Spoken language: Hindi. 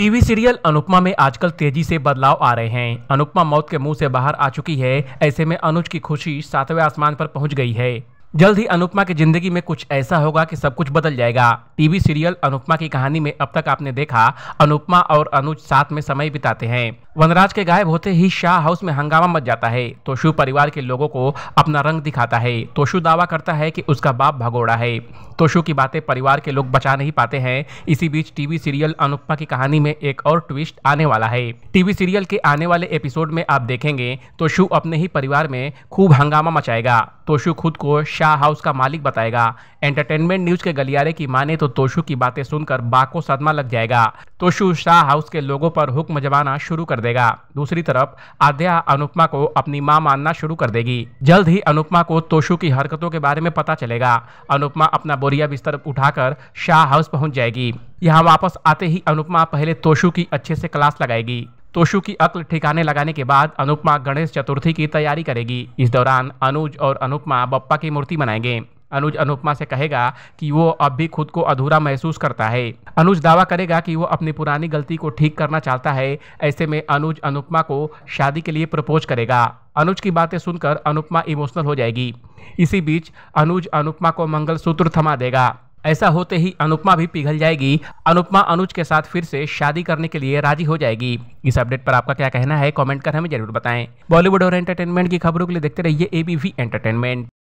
टीवी सीरियल अनुपमा में आजकल तेजी से बदलाव आ रहे हैं अनुपमा मौत के मुंह से बाहर आ चुकी है ऐसे में अनुज की खुशी सातवें आसमान पर पहुंच गई है जल्द ही अनुपमा की जिंदगी में कुछ ऐसा होगा कि सब कुछ बदल जाएगा टीवी सीरियल अनुपमा की कहानी में अब तक आपने देखा अनुपमा और अनुज साथ में समय बिताते हैं वनराज के गायब होते ही शाह हाउस में हंगामा मच जाता है तोशु परिवार के लोगों को अपना रंग दिखाता है तोशु दावा करता है कि उसका बाप भगोड़ा है तोशु की बातें परिवार के लोग बचा नहीं पाते हैं इसी बीच टीवी सीरियल अनुपमा की कहानी में एक और ट्विस्ट आने वाला है टीवी सीरियल के आने वाले एपिसोड में आप देखेंगे तोशु अपने ही परिवार में खूब हंगामा मचाएगा तोशु खुद को शाह हाउस का मालिक बताएगा एंटरटेनमेंट न्यूज के गलियारे की माने तो तोशु की बातें सुनकर बाको सदमा लग जाएगा तोशु शाह हाउस के लोगों पर हुक्म जमाना शुरू कर कर देगा दूसरी तरफ आद्या अनुपमा को अपनी माँ मानना शुरू कर देगी जल्द ही अनुपमा को तोशु की हरकतों के बारे में पता चलेगा अनुपमा अपना बोरिया बिस्तर उठाकर शाह हाउस पहुंच जाएगी यहाँ वापस आते ही अनुपमा पहले तोशु की अच्छे से क्लास लगाएगी तोशु की अक्ल ठिकाने लगाने के बाद अनुपमा गणेश चतुर्थी की तैयारी करेगी इस दौरान अनुज और अनुपमा बप्पा की मूर्ति बनाएंगे अनुज अनुपमा से कहेगा कि वो अब भी खुद को अधूरा महसूस करता है अनुज दावा करेगा कि वो अपनी पुरानी गलती को ठीक करना चाहता है ऐसे में अनुज अनुपमा को शादी के लिए प्रपोज करेगा अनुज की बातें सुनकर अनुपमा इमोशनल हो जाएगी इसी बीच अनुज अनुपमा को मंगल सूत्र थमा देगा ऐसा होते ही अनुपमा भी पिघल जाएगी अनुपमा अनुज के साथ फिर से शादी करने के लिए राजी हो जाएगी इस अपडेट पर आपका क्या कहना है कमेंट कर हमें जरूर बताएं बॉलीवुड और एंटरटेनमेंट की खबरों के लिए देखते रहिए एबीवी एंटरटेनमेंट